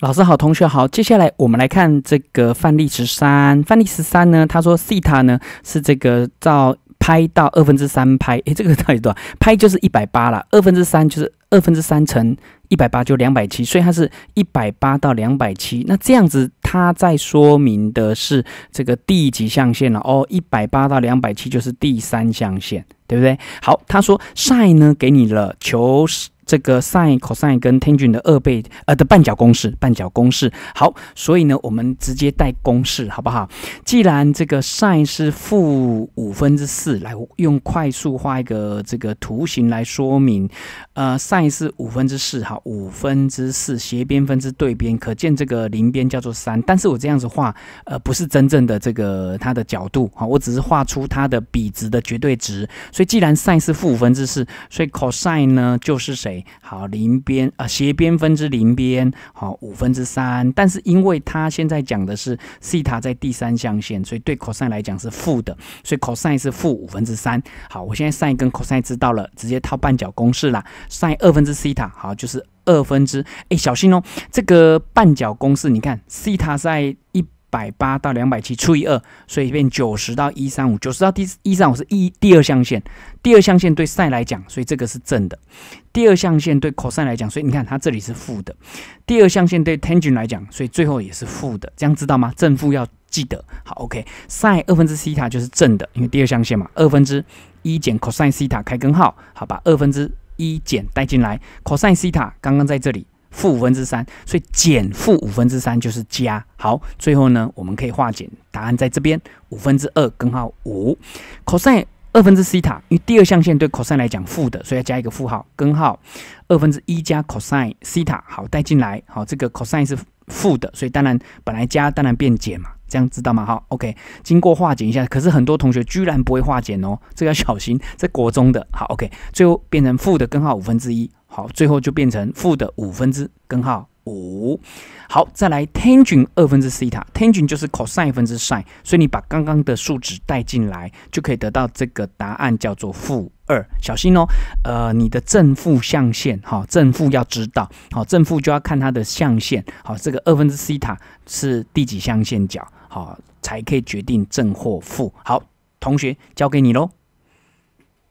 老师好，同学好。接下来我们来看这个范例十三。范例十三呢，他说西塔呢是这个照拍到二分之三拍，诶，这个到底多少拍？就是一百八了，二分之三就是二分之三乘一百八就两百七，所以它是一百八到两百七。那这样子，它在说明的是这个第几象限了？哦，一百八到两百七就是第三象限，对不对？好，他说晒呢给你了，求。这个 sine、cosine 跟 tangent 的二倍，呃的半角公式，半角公式。好，所以呢，我们直接带公式，好不好？既然这个 sine 是负五分之四，来用快速画一个这个图形来说明。呃，sine 是五分之四，好，五分之四，斜边分之对边，可见这个邻边叫做三。但是我这样子画，呃，不是真正的这个它的角度，好，我只是画出它的比值的绝对值。所以既然 sine 是负五分之四，所以 cosine 呢就是谁？好，邻边啊，斜边分之邻边，好，五分之三。但是因为它现在讲的是西塔在第三象限，所以对 cosine 来讲是负的，所以 cosine 是负五分之三。好，我现在 sin 跟 cosine 知道了，直接套半角公式啦，sin 二分之西塔，好，就是二分之，哎，小心哦，这个半角公式，你看西塔在一。百八到两百七除以二，所以变九十到一三五。九十到第一三五是一第二象限，第二象限对 sin 来讲，所以这个是正的。第二象限对 c o s 来讲，所以你看它这里是负的。第二象限对 tangent 来讲，所以最后也是负的。这样知道吗？正负要记得。好，OK，sin 二分之西塔就是正的，因为第二象限嘛。二分之一减 c o s 西塔开根号，好，把二分之一减带进来 c o s 西塔刚刚在这里。负五分之三，所以减负五分之三就是加。好，最后呢，我们可以化简，答案在这边，五分之二根号五，cosine 二分之西塔，因为第二象限对 cosine 来讲负的，所以要加一个负号，根号二分之一加 cosine 西塔。好，带进来，好，这个 cosine 是负的，所以当然本来加当然变减嘛，这样知道吗？好，OK，经过化简一下，可是很多同学居然不会化简哦，这个要小心，在国中的。好，OK，最后变成负的根号五分之一。好，最后就变成负的五分之根号五。好，再来 tangent 二分之西塔，tangent 就是 cosine 分之 sine，所以你把刚刚的数值带进来，就可以得到这个答案叫做负二。小心哦，呃，你的正负象限哈，正负要知道。好，正负就要看它的象限。好，这个二分之西塔是第几象限角？好，才可以决定正或负。好，同学交给你喽。